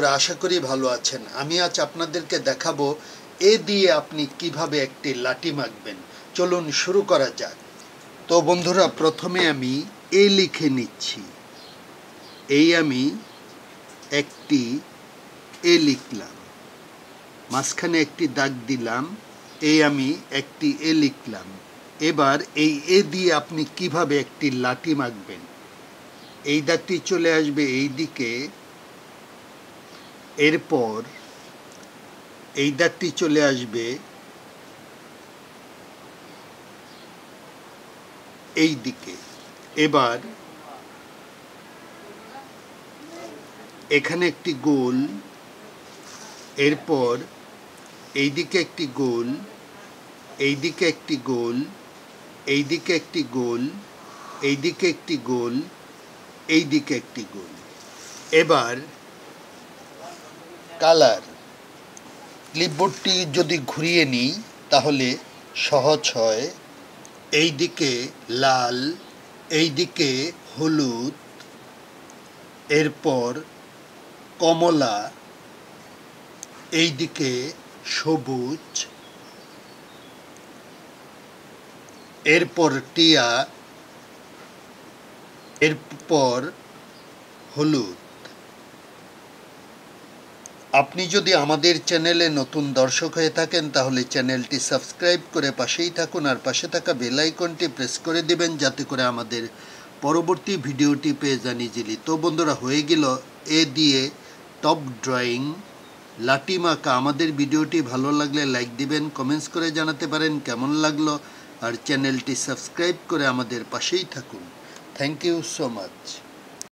বন্ধুরা আশা করি ভালো আছেন আমি আজ আপনাদেরকে দেখাবো এ দিয়ে আপনি কিভাবে একটি লাঠি মাখবেন চলুন শুরু করা যাক তো বন্ধুরা প্রথমে আমি এ লিখে নিচ্ছি এই আমি একটি এ লিখলাম মাঝখানে একটি দাগ দিলাম এই আমি একটি এ লিখলাম এবার এই এ দিয়ে আপনি কিভাবে একটি লাঠি মাখবেন এই দাগটি চলে আসবে এই দিকে এরপর এই দাঁতটি চলে আসবে এই দিকে এবার এখানে একটি গোল এরপর এই দিকে একটি গোল এই দিকে একটি গোল এই দিকে একটি গোল এই দিকে একটি গোল এই দিকে একটি গোল এবার কালার ক্লিপবোর্ডটি যদি ঘুরিয়ে নিই তাহলে সহজ হয় এই দিকে লাল এই দিকে হলুদ এরপর কমলা এই দিকে সবুজ এরপর টিয়া এরপর হলুদ আপনি যদি আমাদের চ্যানেলে নতুন দর্শক হয়ে থাকেন তাহলে চ্যানেলটি সাবস্ক্রাইব করে পাশেই থাকুন আর পাশে থাকা বেল আইকনটি প্রেস করে দিবেন যাতে করে আমাদের পরবর্তী ভিডিওটি পেয়ে যান জিলি তো বন্ধুরা হয়ে গেল এ দিয়ে টপ ড্রয়িং লাটি মাকা আমাদের ভিডিওটি ভালো লাগলে লাইক দিবেন কমেন্টস করে জানাতে পারেন কেমন লাগলো আর চ্যানেলটি সাবস্ক্রাইব করে আমাদের পাশেই থাকুন থ্যাংক ইউ সো মাচ